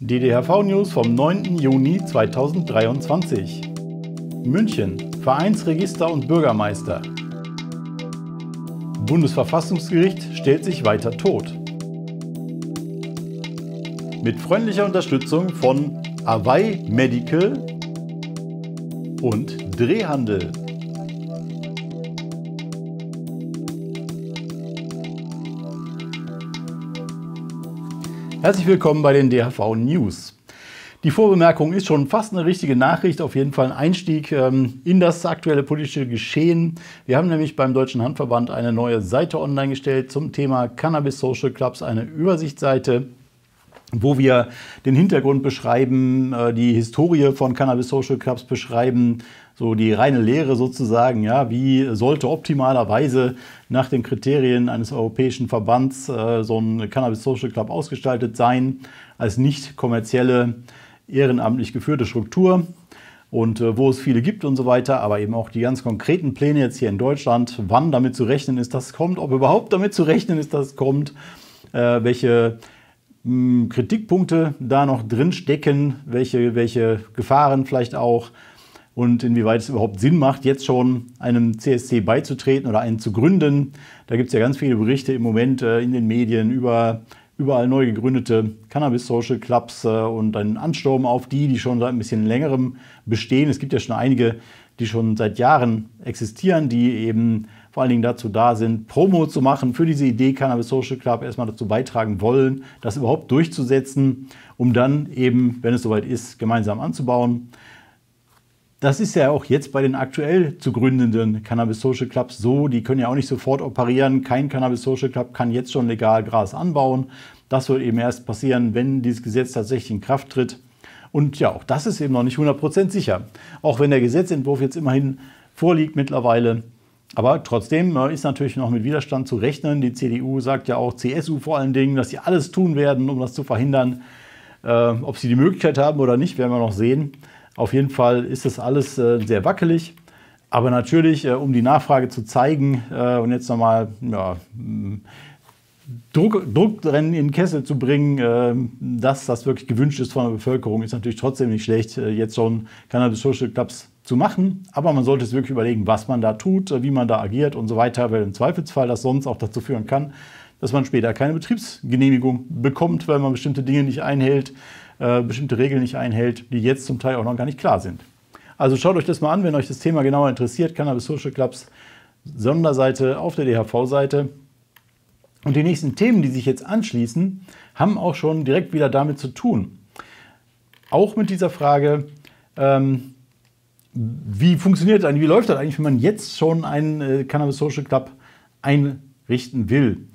DDHV-News vom 9. Juni 2023. München, Vereinsregister und Bürgermeister. Bundesverfassungsgericht stellt sich weiter tot. Mit freundlicher Unterstützung von Hawaii Medical und Drehhandel. Herzlich willkommen bei den DHV News. Die Vorbemerkung ist schon fast eine richtige Nachricht, auf jeden Fall ein Einstieg ähm, in das aktuelle politische Geschehen. Wir haben nämlich beim Deutschen Handverband eine neue Seite online gestellt zum Thema Cannabis Social Clubs, eine Übersichtsseite wo wir den Hintergrund beschreiben, äh, die Historie von Cannabis Social Clubs beschreiben, so die reine Lehre sozusagen, ja, wie sollte optimalerweise nach den Kriterien eines europäischen Verbands äh, so ein Cannabis Social Club ausgestaltet sein, als nicht kommerzielle, ehrenamtlich geführte Struktur und äh, wo es viele gibt und so weiter, aber eben auch die ganz konkreten Pläne jetzt hier in Deutschland, wann damit zu rechnen ist, dass es kommt, ob überhaupt damit zu rechnen ist, dass es kommt, äh, welche hm, Kritikpunkte da noch drin stecken, welche, welche Gefahren vielleicht auch und inwieweit es überhaupt Sinn macht, jetzt schon einem CSC beizutreten oder einen zu gründen. Da gibt es ja ganz viele Berichte im Moment äh, in den Medien über überall neu gegründete Cannabis-Social Clubs äh, und einen Ansturm auf die, die schon seit ein bisschen längerem bestehen. Es gibt ja schon einige, die schon seit Jahren existieren, die eben vor allen Dingen dazu da sind, Promo zu machen für diese Idee Cannabis Social Club, erstmal dazu beitragen wollen, das überhaupt durchzusetzen, um dann eben, wenn es soweit ist, gemeinsam anzubauen. Das ist ja auch jetzt bei den aktuell zu gründenden Cannabis Social Clubs so. Die können ja auch nicht sofort operieren. Kein Cannabis Social Club kann jetzt schon legal Gras anbauen. Das soll eben erst passieren, wenn dieses Gesetz tatsächlich in Kraft tritt. Und ja, auch das ist eben noch nicht 100% sicher. Auch wenn der Gesetzentwurf jetzt immerhin vorliegt mittlerweile. Aber trotzdem äh, ist natürlich noch mit Widerstand zu rechnen. Die CDU sagt ja auch, CSU vor allen Dingen, dass sie alles tun werden, um das zu verhindern. Äh, ob sie die Möglichkeit haben oder nicht, werden wir noch sehen. Auf jeden Fall ist das alles äh, sehr wackelig. Aber natürlich, äh, um die Nachfrage zu zeigen äh, und jetzt nochmal ja, mm, Druck, Druck in den Kessel zu bringen, dass das wirklich gewünscht ist von der Bevölkerung, ist natürlich trotzdem nicht schlecht, jetzt schon Cannabis Social Clubs zu machen. Aber man sollte es wirklich überlegen, was man da tut, wie man da agiert und so weiter, weil im Zweifelsfall das sonst auch dazu führen kann, dass man später keine Betriebsgenehmigung bekommt, weil man bestimmte Dinge nicht einhält äh, bestimmte Regeln nicht einhält, die jetzt zum Teil auch noch gar nicht klar sind. Also schaut euch das mal an, wenn euch das Thema genauer interessiert. Cannabis Social Clubs Sonderseite auf der DHV-Seite. Und die nächsten Themen, die sich jetzt anschließen, haben auch schon direkt wieder damit zu tun. Auch mit dieser Frage, ähm, wie funktioniert das eigentlich, wie läuft das eigentlich, wenn man jetzt schon einen äh, Cannabis Social Club einrichten will?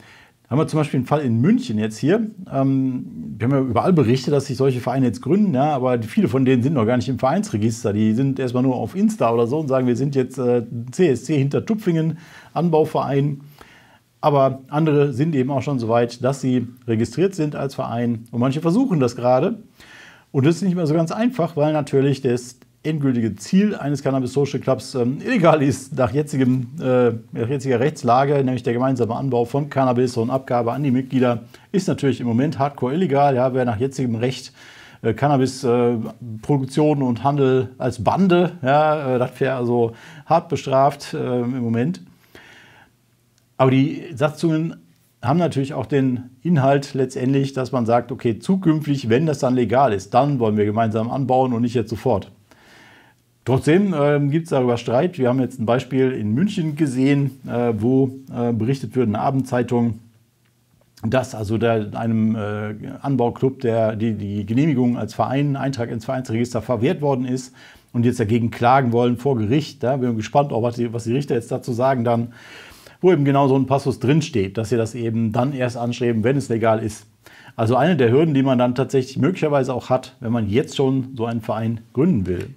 haben wir zum Beispiel einen Fall in München jetzt hier. Ähm, wir haben ja überall berichtet, dass sich solche Vereine jetzt gründen, ja, aber viele von denen sind noch gar nicht im Vereinsregister. Die sind erstmal nur auf Insta oder so und sagen, wir sind jetzt äh, CSC hinter Tupfingen, Anbauverein. Aber andere sind eben auch schon so weit, dass sie registriert sind als Verein und manche versuchen das gerade. Und das ist nicht mehr so ganz einfach, weil natürlich das endgültige Ziel eines Cannabis Social Clubs ähm, illegal ist, nach, jetzigem, äh, nach jetziger Rechtslage, nämlich der gemeinsame Anbau von Cannabis und Abgabe an die Mitglieder, ist natürlich im Moment hardcore illegal. Ja, wer nach jetzigem Recht äh, Cannabis-Produktion äh, und Handel als Bande, ja, äh, das wäre also hart bestraft ähm, im Moment. Aber die Satzungen haben natürlich auch den Inhalt letztendlich, dass man sagt, okay, zukünftig, wenn das dann legal ist, dann wollen wir gemeinsam anbauen und nicht jetzt sofort. Trotzdem ähm, gibt es darüber Streit. Wir haben jetzt ein Beispiel in München gesehen, äh, wo äh, berichtet wird, in der Abendzeitung, dass also der, einem äh, Anbauclub der, die, die Genehmigung als Verein, Eintrag ins Vereinsregister verwehrt worden ist und jetzt dagegen klagen wollen vor Gericht. Da ja, bin gespannt, auch was die, was die Richter jetzt dazu sagen dann, wo eben genau so ein Passus drinsteht, dass sie das eben dann erst anstreben, wenn es legal ist. Also eine der Hürden, die man dann tatsächlich möglicherweise auch hat, wenn man jetzt schon so einen Verein gründen will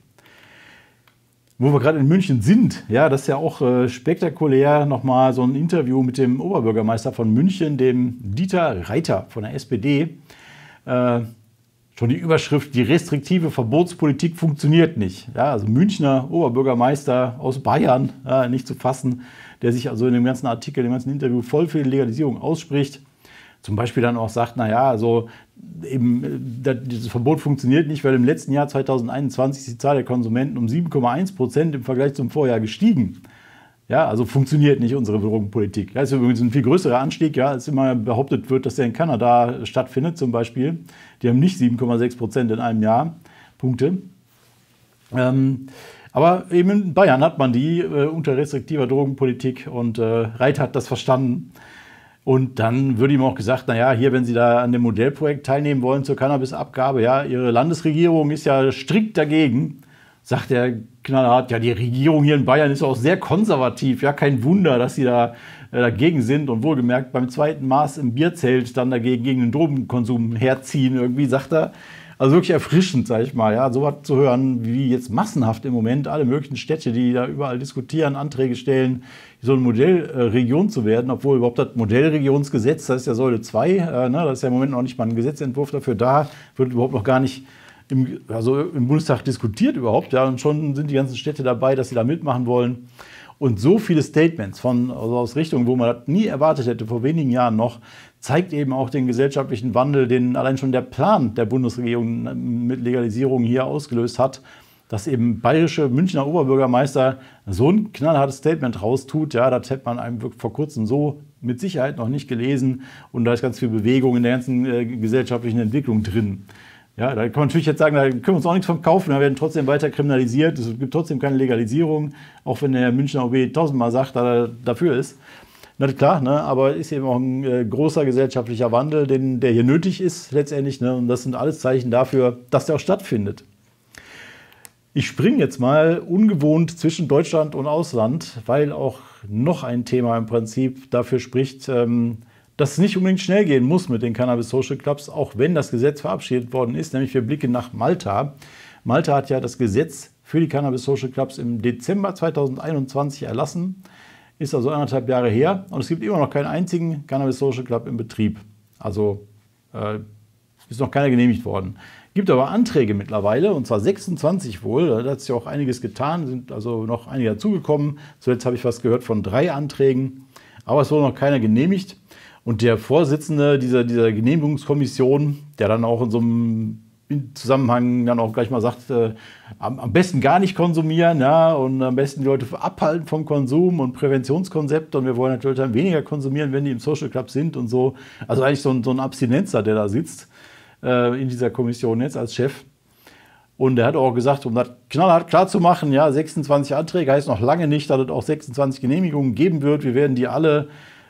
wo wir gerade in München sind, ja, das ist ja auch äh, spektakulär, nochmal so ein Interview mit dem Oberbürgermeister von München, dem Dieter Reiter von der SPD. Äh, schon die Überschrift, die restriktive Verbotspolitik funktioniert nicht. Ja, also Münchner Oberbürgermeister aus Bayern, ja, nicht zu fassen, der sich also in dem ganzen Artikel, dem ganzen Interview voll für die Legalisierung ausspricht zum Beispiel dann auch sagt, naja, also eben das, dieses Verbot funktioniert nicht, weil im letzten Jahr 2021 ist die Zahl der Konsumenten um 7,1 Prozent im Vergleich zum Vorjahr gestiegen. Ja, also funktioniert nicht unsere Drogenpolitik. Das ist übrigens ein viel größerer Anstieg, ja, als immer behauptet wird, dass der in Kanada stattfindet zum Beispiel. Die haben nicht 7,6 Prozent in einem Jahr Punkte. Ähm, aber eben in Bayern hat man die äh, unter restriktiver Drogenpolitik und äh, Reit hat das verstanden. Und dann würde ihm auch gesagt, naja, hier, wenn Sie da an dem Modellprojekt teilnehmen wollen zur Cannabisabgabe, ja, Ihre Landesregierung ist ja strikt dagegen. Sagt er knallhart, ja, die Regierung hier in Bayern ist auch sehr konservativ. Ja, kein Wunder, dass Sie da äh, dagegen sind und wohlgemerkt beim zweiten Maß im Bierzelt dann dagegen gegen den Drogenkonsum herziehen. Irgendwie sagt er, also wirklich erfrischend, sage ich mal, ja, sowas zu hören, wie jetzt massenhaft im Moment alle möglichen Städte, die da überall diskutieren, Anträge stellen, so eine Modellregion äh, zu werden, obwohl überhaupt das Modellregionsgesetz, das ist ja Säule 2, äh, ne, das ist ja im Moment noch nicht mal ein Gesetzentwurf dafür da, wird überhaupt noch gar nicht im, also im Bundestag diskutiert überhaupt, ja, und schon sind die ganzen Städte dabei, dass sie da mitmachen wollen. Und so viele Statements von, also aus Richtungen, wo man das nie erwartet hätte, vor wenigen Jahren noch, zeigt eben auch den gesellschaftlichen Wandel, den allein schon der Plan der Bundesregierung äh, mit Legalisierung hier ausgelöst hat, dass eben bayerische Münchner Oberbürgermeister so ein knallhartes Statement raustut. Ja, das hätte man einem vor kurzem so mit Sicherheit noch nicht gelesen. Und da ist ganz viel Bewegung in der ganzen äh, gesellschaftlichen Entwicklung drin. Ja, da kann man natürlich jetzt sagen, da können wir uns auch nichts von kaufen, da werden trotzdem weiter kriminalisiert, es gibt trotzdem keine Legalisierung, auch wenn der Münchner OB tausendmal sagt, dass er dafür ist. Na klar, ne? aber ist eben auch ein äh, großer gesellschaftlicher Wandel, den, der hier nötig ist letztendlich. Ne? Und das sind alles Zeichen dafür, dass der auch stattfindet. Ich springe jetzt mal ungewohnt zwischen Deutschland und Ausland, weil auch noch ein Thema im Prinzip dafür spricht, ähm, dass es nicht unbedingt schnell gehen muss mit den Cannabis Social Clubs, auch wenn das Gesetz verabschiedet worden ist. Nämlich wir blicken nach Malta. Malta hat ja das Gesetz für die Cannabis Social Clubs im Dezember 2021 erlassen. Ist also anderthalb Jahre her und es gibt immer noch keinen einzigen Cannabis Social Club im Betrieb. Also äh, ist noch keiner genehmigt worden. Gibt aber Anträge mittlerweile, und zwar 26 wohl. Da hat sich auch einiges getan, sind also noch einige dazugekommen. Zuletzt habe ich was gehört von drei Anträgen, aber es wurde noch keiner genehmigt. Und der Vorsitzende dieser, dieser Genehmigungskommission, der dann auch in so einem im Zusammenhang dann auch gleich mal sagt, äh, am, am, besten gar nicht konsumieren ja, und am besten die Leute abhalten vom Konsum und Präventionskonzept und wir wollen natürlich dann weniger konsumieren, wenn die im Social Club sind und so. Also eigentlich so ein, so ein Abstinenzer, der da sitzt äh, in dieser Kommission jetzt als Chef. Und er hat auch gesagt, um das knallhart klar zu machen, ja, 26 Anträge heißt noch lange nicht, dass es auch 26 Genehmigungen geben wird. Wir werden die alle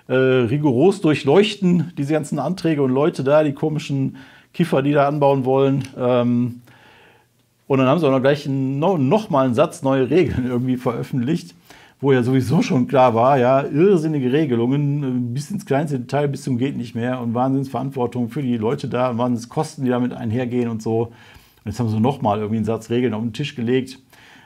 äh, rigoros durchleuchten, diese ganzen Anträge und Leute da, die komischen Kiefer, die da anbauen wollen. Ähm, und dann haben sie auch noch gleich no, nochmal einen Satz neue Regeln irgendwie veröffentlicht, wo ja sowieso schon klar war, ja, irrsinnige Regelungen, äh, bis ins kleinste Detail, bis zum geht nicht mehr und Wahnsinnsverantwortung für die Leute da, Wahnsinnskosten, die damit einhergehen und so. Und jetzt haben sie nochmal irgendwie einen Satz Regeln auf den Tisch gelegt.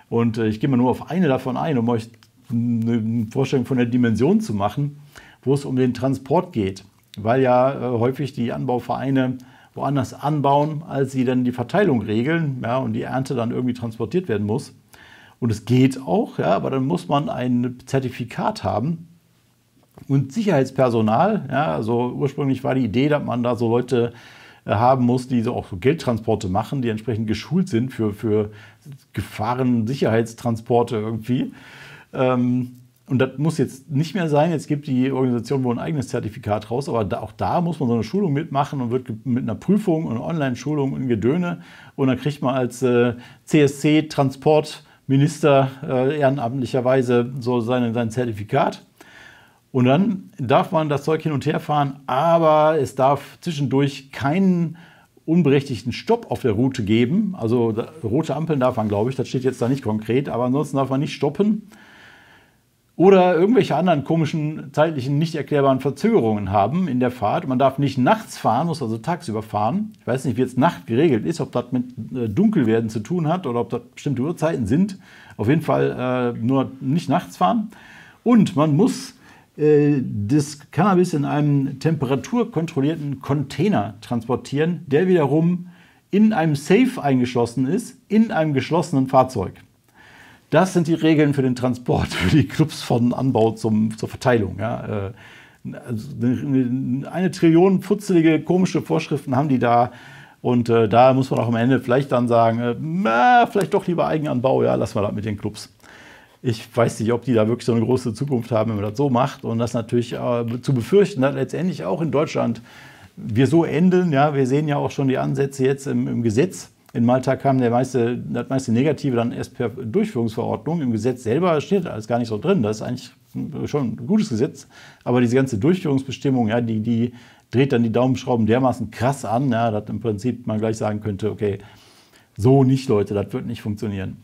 Und äh, ich gehe mal nur auf eine davon ein, um euch eine Vorstellung von der Dimension zu machen, wo es um den Transport geht. Weil ja äh, häufig die Anbauvereine woanders anbauen, als sie dann die Verteilung regeln ja, und die Ernte dann irgendwie transportiert werden muss. Und es geht auch, ja, aber dann muss man ein Zertifikat haben und Sicherheitspersonal. Ja, also ursprünglich war die Idee, dass man da so Leute äh, haben muss, die so auch so Geldtransporte machen, die entsprechend geschult sind für, für Gefahren, Sicherheitstransporte irgendwie. Ähm, und das muss jetzt nicht mehr sein, jetzt gibt die Organisation wohl ein eigenes Zertifikat raus, aber da, auch da muss man so eine Schulung mitmachen und wird mit einer Prüfung und Online-Schulung und Gedöne und dann kriegt man als äh, CSC Transportminister äh, ehrenamtlicherweise so seine, sein Zertifikat. Und dann darf man das Zeug hin und her fahren, aber es darf zwischendurch keinen unberechtigten Stopp auf der Route geben. Also da, rote Ampeln darf man, glaube ich, das steht jetzt da nicht konkret, aber ansonsten darf man nicht stoppen oder irgendwelche anderen komischen zeitlichen nicht erklärbaren Verzögerungen haben in der Fahrt. Man darf nicht nachts fahren, muss also tagsüber fahren. Ich weiß nicht, wie jetzt Nacht geregelt ist, ob das mit äh, Dunkelwerden zu tun hat oder ob das bestimmte Uhrzeiten sind. Auf jeden Fall äh, nur nicht nachts fahren. Und man muss äh, das Cannabis in einem temperaturkontrollierten Container transportieren, der wiederum in einem Safe eingeschlossen ist, in einem geschlossenen Fahrzeug. Das sind die Regeln für den Transport, für die Clubs von Anbau zum, zur Verteilung. Ja. Äh, eine Trillion putzelige, komische Vorschriften haben die da. Und äh, da muss man auch am Ende vielleicht dann sagen, äh, na, vielleicht doch lieber Eigenanbau, ja, lassen wir das mit den Clubs. Ich weiß nicht, ob die da wirklich so eine große Zukunft haben, wenn man das so macht. Und das natürlich äh, zu befürchten dass letztendlich auch in Deutschland wir so enden. Ja, wir sehen ja auch schon die Ansätze jetzt im, im Gesetz in Malta kam der meiste, das meiste Negative dann erst per Durchführungsverordnung. Im Gesetz selber steht alles gar nicht so drin. Das ist eigentlich schon ein gutes Gesetz. Aber diese ganze Durchführungsbestimmung, ja, die, die dreht dann die Daumenschrauben dermaßen krass an, ja, dass im Prinzip man gleich sagen könnte, okay, so nicht, Leute, das wird nicht funktionieren.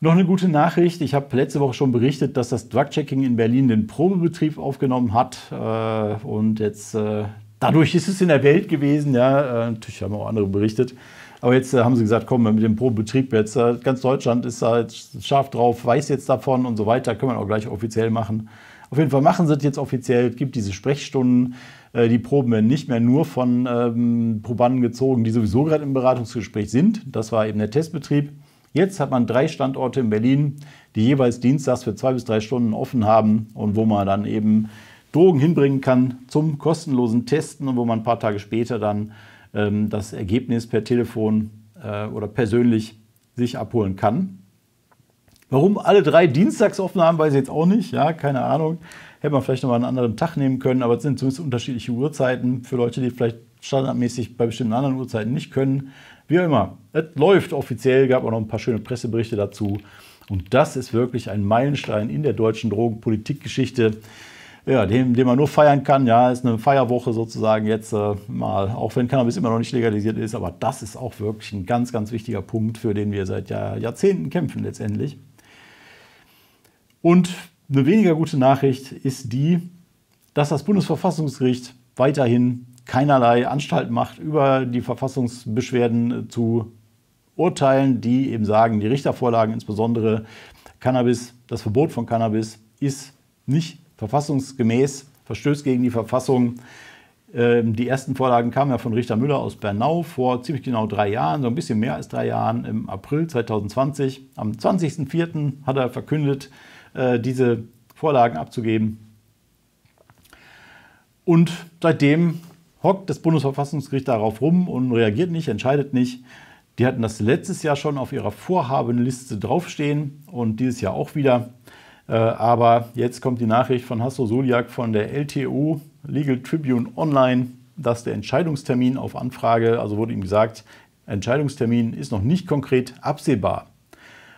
Noch eine gute Nachricht. Ich habe letzte Woche schon berichtet, dass das Drug-Checking in Berlin den Probebetrieb aufgenommen hat. Äh, und jetzt äh, Dadurch ist es in der Welt gewesen, ja, äh, natürlich haben auch andere berichtet. Aber jetzt äh, haben sie gesagt, komm, mit dem Probebetrieb jetzt, äh, ganz Deutschland ist da jetzt scharf drauf, weiß jetzt davon und so weiter, können wir auch gleich offiziell machen. Auf jeden Fall machen sie es jetzt offiziell, es gibt diese Sprechstunden. Die Proben werden nicht mehr nur von ähm, Probanden gezogen, die sowieso gerade im Beratungsgespräch sind. Das war eben der Testbetrieb. Jetzt hat man drei Standorte in Berlin, die jeweils dienstags für zwei bis drei Stunden offen haben und wo man dann eben Drogen hinbringen kann zum kostenlosen Testen und wo man ein paar Tage später dann ähm, das Ergebnis per Telefon äh, oder persönlich sich abholen kann. Warum alle drei Dienstags offen haben, weiß ich jetzt auch nicht. Ja, keine Ahnung. Hätte man vielleicht nochmal einen anderen Tag nehmen können, aber es sind zumindest unterschiedliche Uhrzeiten für Leute, die vielleicht standardmäßig bei bestimmten anderen Uhrzeiten nicht können. Wie auch immer. Es läuft offiziell, gab auch noch ein paar schöne Presseberichte dazu. Und das ist wirklich ein Meilenstein in der deutschen Drogenpolitikgeschichte ja, den, den man nur feiern kann. Ja, ist eine Feierwoche sozusagen jetzt äh, mal, auch wenn Cannabis immer noch nicht legalisiert ist. Aber das ist auch wirklich ein ganz, ganz wichtiger Punkt, für den wir seit Jahr, Jahrzehnten kämpfen letztendlich. Und eine weniger gute Nachricht ist die, dass das Bundesverfassungsgericht weiterhin keinerlei Anstalt macht, über die Verfassungsbeschwerden äh, zu urteilen, die eben sagen, die Richtervorlagen, insbesondere Cannabis, das Verbot von Cannabis ist nicht verfassungsgemäß, verstößt gegen die Verfassung. Ähm, die ersten Vorlagen kamen ja von Richter Müller aus Bernau vor ziemlich genau drei Jahren, so ein bisschen mehr als drei Jahren, im April 2020. Am 20.04. hat er verkündet, äh, diese Vorlagen abzugeben. Und seitdem hockt das Bundesverfassungsgericht darauf rum und reagiert nicht, entscheidet nicht. Die hatten das letztes Jahr schon auf ihrer Vorhabenliste draufstehen und dieses Jahr auch wieder. Äh, aber jetzt kommt die Nachricht von Hasso Suliak von der LTO, Legal Tribune Online, dass der Entscheidungstermin auf Anfrage, also wurde ihm gesagt, Entscheidungstermin ist noch nicht konkret absehbar.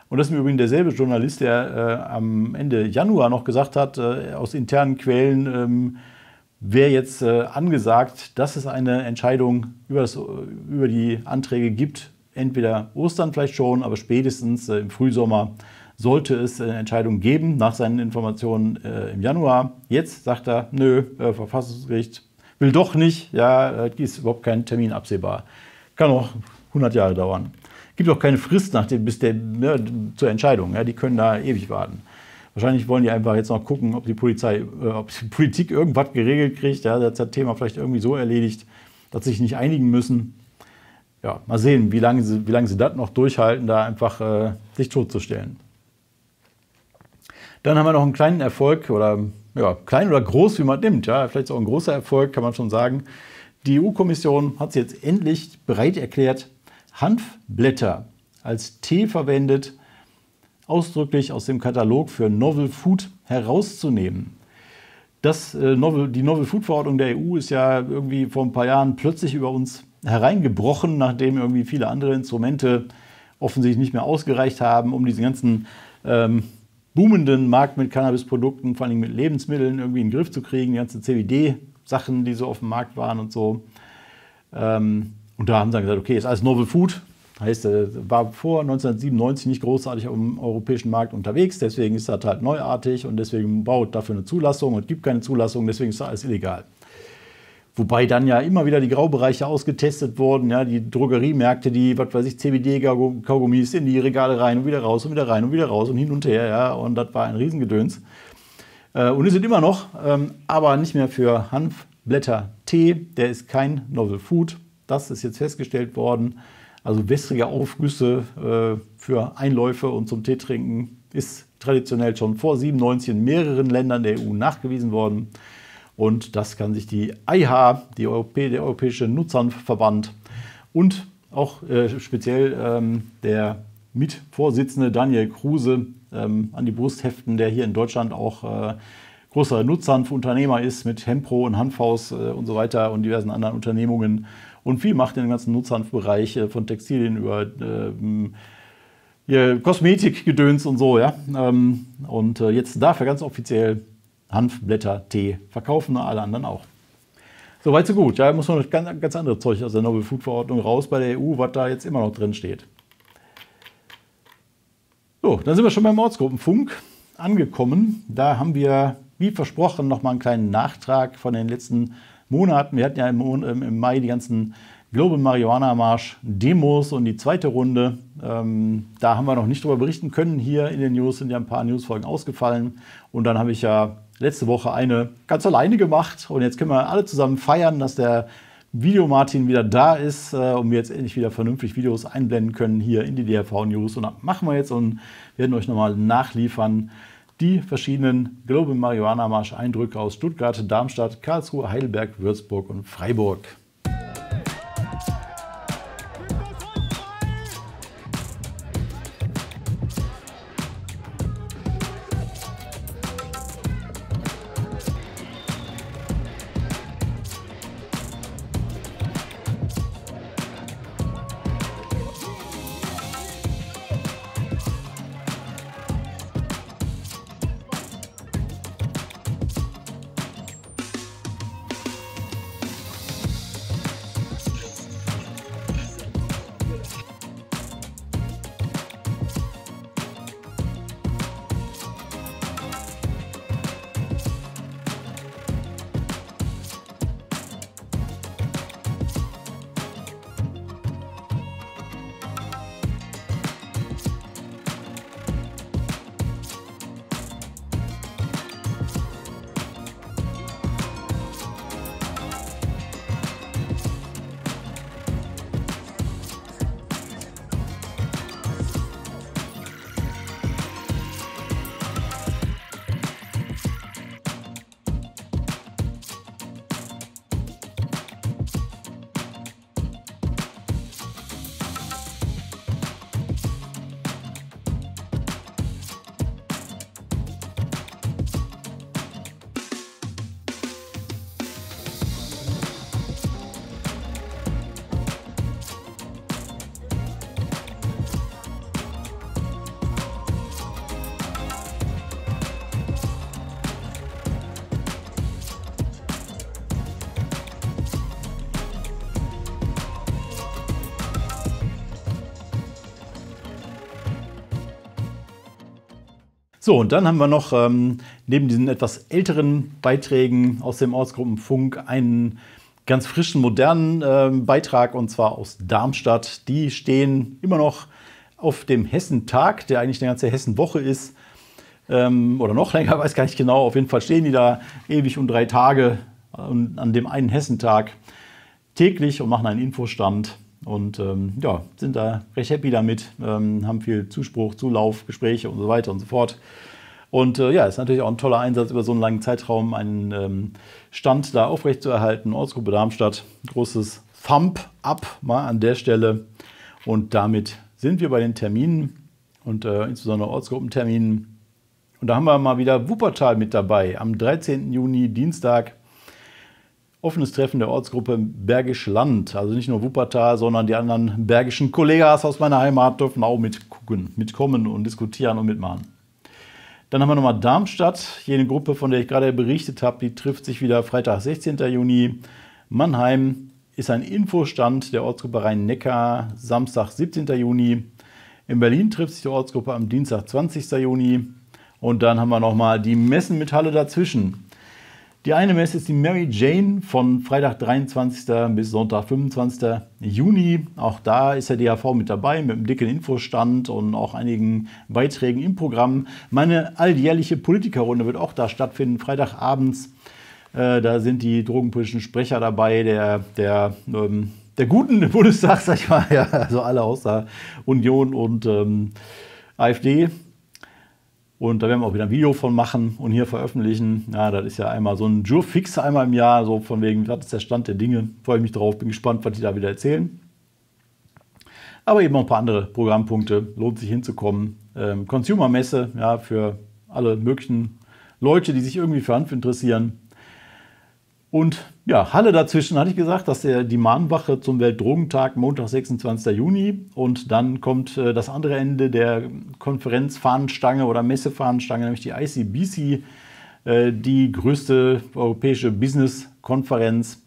Und das ist mir übrigens derselbe Journalist, der äh, am Ende Januar noch gesagt hat, äh, aus internen Quellen, ähm, wäre jetzt äh, angesagt, dass es eine Entscheidung über, das, über die Anträge gibt. Entweder Ostern vielleicht schon, aber spätestens äh, im Frühsommer sollte es eine äh, Entscheidung geben nach seinen Informationen äh, im Januar. Jetzt sagt er, nö, äh, Verfassungsgericht will doch nicht, ja, äh, ist überhaupt kein Termin absehbar. Kann auch 100 Jahre dauern. Gibt auch keine Frist nach dem, bis der, ja, ne, zur Entscheidung, ja, die können da ewig warten. Wahrscheinlich wollen die einfach jetzt noch gucken, ob die Polizei, äh, ob die Politik irgendwas geregelt kriegt. Ja, das hat das Thema vielleicht irgendwie so erledigt, dass sie sich nicht einigen müssen. Ja, mal sehen, wie lange sie, wie sie das noch durchhalten, da einfach äh, sich totzustellen. Dann haben wir noch einen kleinen Erfolg oder ja, klein oder groß, wie man nimmt. Ja, vielleicht auch ein großer Erfolg, kann man schon sagen. Die EU-Kommission hat es jetzt endlich bereit erklärt, Hanfblätter als Tee verwendet, ausdrücklich aus dem Katalog für Novel Food herauszunehmen. Das, äh, Novel, die Novel Food Verordnung der EU ist ja irgendwie vor ein paar Jahren plötzlich über uns hereingebrochen, nachdem irgendwie viele andere Instrumente offensichtlich nicht mehr ausgereicht haben, um diese ganzen ähm, boomenden Markt mit Cannabisprodukten, vor allem mit Lebensmitteln, irgendwie in den Griff zu kriegen, die ganzen CBD-Sachen, die so auf dem Markt waren und so. Ähm, und da haben sie dann gesagt, okay, ist alles Novel Food. Heißt, äh, war vor 1997 nicht großartig auf dem europäischen Markt unterwegs, deswegen ist das halt neuartig und deswegen baut dafür eine Zulassung und gibt keine Zulassung, deswegen ist das alles illegal. Wobei dann ja immer wieder die Graubereiche ausgetestet wurden, ja, die Drogeriemärkte, die, was weiß ich, CBD-Kaugummis in die Regale rein und wieder raus und wieder rein und wieder raus und hin und her, ja, und das war ein Riesengedöns. Äh, und es sind immer noch, ähm, aber nicht mehr für Hanfblätter Tee, der ist kein Novel Food, das ist jetzt festgestellt worden. Also wässrige Aufgüsse äh, für Einläufe und zum Tee trinken ist traditionell schon vor 97 in mehreren Ländern der EU nachgewiesen worden. Und das kann sich die IH, die Europä der Europäische Nutzernverband und auch äh, speziell ähm, der Mitvorsitzende Daniel Kruse ähm, an die Brust heften, der hier in Deutschland auch äh, großer Nutzernf-Unternehmer ist mit Hempro und Hanfaus äh, und so weiter und diversen anderen Unternehmungen und viel macht in dem ganzen nutzernf äh, von Textilien über ähm, Kosmetikgedöns und so. ja. Ähm, und äh, jetzt darf er ganz offiziell Hanfblätter, Tee verkaufen alle anderen auch. Soweit so gut. Da ja, muss man noch ganz, ganz andere Zeug aus der Novel Food Verordnung raus bei der EU, was da jetzt immer noch drin steht. So, dann sind wir schon beim Ortsgruppenfunk angekommen. Da haben wir, wie versprochen, nochmal einen kleinen Nachtrag von den letzten Monaten. Wir hatten ja im, im Mai die ganzen Global Marihuana Marsch Demos und die zweite Runde. Ähm, da haben wir noch nicht drüber berichten können. Hier in den News sind ja ein paar Newsfolgen ausgefallen. Und dann habe ich ja letzte Woche eine ganz alleine gemacht und jetzt können wir alle zusammen feiern, dass der Video Martin wieder da ist äh, und wir jetzt endlich wieder vernünftig Videos einblenden können hier in die DRV News. Und das machen wir jetzt und werden euch nochmal nachliefern die verschiedenen Global Marihuana Marsch Eindrücke aus Stuttgart, Darmstadt, Karlsruhe, Heidelberg, Würzburg und Freiburg. So, und dann haben wir noch ähm, neben diesen etwas älteren Beiträgen aus dem Ortsgruppenfunk einen ganz frischen, modernen äh, Beitrag und zwar aus Darmstadt. Die stehen immer noch auf dem Hessentag, der eigentlich eine ganze Hessenwoche ist ähm, oder noch länger, weiß gar nicht genau. Auf jeden Fall stehen die da ewig um drei Tage an dem einen Hessentag täglich und machen einen Infostand. Und ähm, ja, sind da recht happy damit, ähm, haben viel Zuspruch, Zulauf, Gespräche und so weiter und so fort. Und äh, ja, ist natürlich auch ein toller Einsatz über so einen langen Zeitraum, einen ähm, Stand da aufrechtzuerhalten. Ortsgruppe Darmstadt, großes Thumb up mal an der Stelle. Und damit sind wir bei den Terminen und äh, insbesondere Ortsgruppenterminen. Und da haben wir mal wieder Wuppertal mit dabei am 13. Juni, Dienstag offenes Treffen der Ortsgruppe Bergisch Land. Also nicht nur Wuppertal, sondern die anderen bergischen Kollegas aus meiner Heimat dürfen auch mitgucken, mitkommen und diskutieren und mitmachen. Dann haben wir nochmal Darmstadt, jene Gruppe, von der ich gerade berichtet habe, die trifft sich wieder Freitag, 16. Juni. Mannheim ist ein Infostand der Ortsgruppe Rhein-Neckar, Samstag, 17. Juni. In Berlin trifft sich die Ortsgruppe am Dienstag, 20. Juni. Und dann haben wir nochmal die Messen mit Halle dazwischen. Die eine Messe ist die Mary Jane von Freitag 23. bis Sonntag 25. Juni. Auch da ist der DHV mit dabei mit einem dicken Infostand und auch einigen Beiträgen im Programm. Meine alljährliche Politikerrunde wird auch da stattfinden, Freitagabends. Äh, da sind die drogenpolitischen Sprecher dabei, der, der ähm, der guten Bundestag, sag ich mal, ja, also alle außer Union und ähm, AfD und da werden wir auch wieder ein Video von machen und hier veröffentlichen. Ja, das ist ja einmal so ein Jurfix einmal im Jahr, so von wegen, das ist der Stand der Dinge. Freue ich mich drauf, bin gespannt, was die da wieder erzählen. Aber eben noch ein paar andere Programmpunkte, lohnt sich hinzukommen. Ähm, Consumer Messe, ja, für alle möglichen Leute, die sich irgendwie für Hanf interessieren. Und ja, Halle dazwischen hatte ich gesagt, dass der, die Mahnwache zum Weltdrogentag Montag, 26. Juni und dann kommt äh, das andere Ende der Konferenzfahnenstange oder Messefahnenstange, nämlich die ICBC, äh, die größte europäische Business-Konferenz,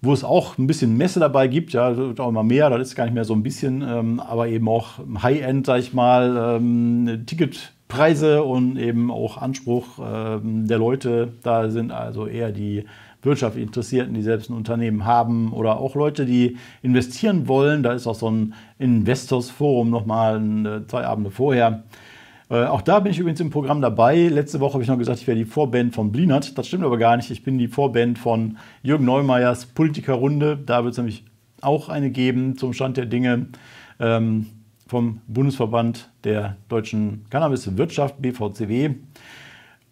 wo es auch ein bisschen Messe dabei gibt, ja, auch immer mehr, das ist gar nicht mehr so ein bisschen, ähm, aber eben auch High-End, sag ich mal, ähm, Ticket- Preise und eben auch Anspruch äh, der Leute. Da sind also eher die Wirtschaft Interessierten, die selbst ein Unternehmen haben oder auch Leute, die investieren wollen. Da ist auch so ein Investors-Forum nochmal äh, zwei Abende vorher. Äh, auch da bin ich übrigens im Programm dabei. Letzte Woche habe ich noch gesagt, ich wäre die Vorband von Blinert. Das stimmt aber gar nicht. Ich bin die Vorband von Jürgen Neumeyers Politikerrunde. Da wird es nämlich auch eine geben zum Stand der Dinge. Ähm, vom Bundesverband der deutschen Cannabiswirtschaft, BVCW.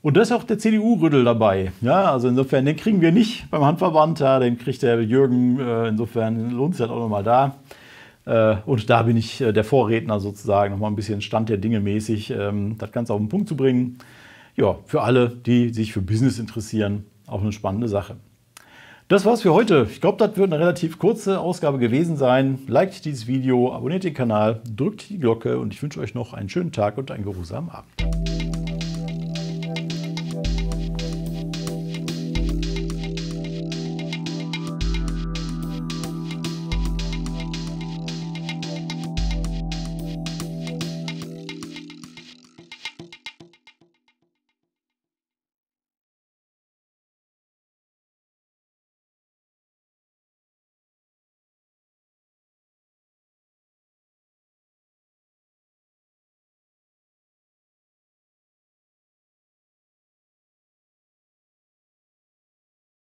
Und da ist auch der CDU-Rüttel dabei. Ja, also insofern, den kriegen wir nicht beim Handverband, ja, den kriegt der Jürgen, äh, insofern lohnt sich das auch nochmal da. Äh, und da bin ich äh, der Vorredner sozusagen, nochmal ein bisschen Stand der Dinge mäßig, ähm, das Ganze auf den Punkt zu bringen. Ja, für alle, die sich für Business interessieren, auch eine spannende Sache. Das war's für heute. Ich glaube, das wird eine relativ kurze Ausgabe gewesen sein. Liked dieses Video, abonniert den Kanal, drückt die Glocke und ich wünsche euch noch einen schönen Tag und einen geruhsamen Abend.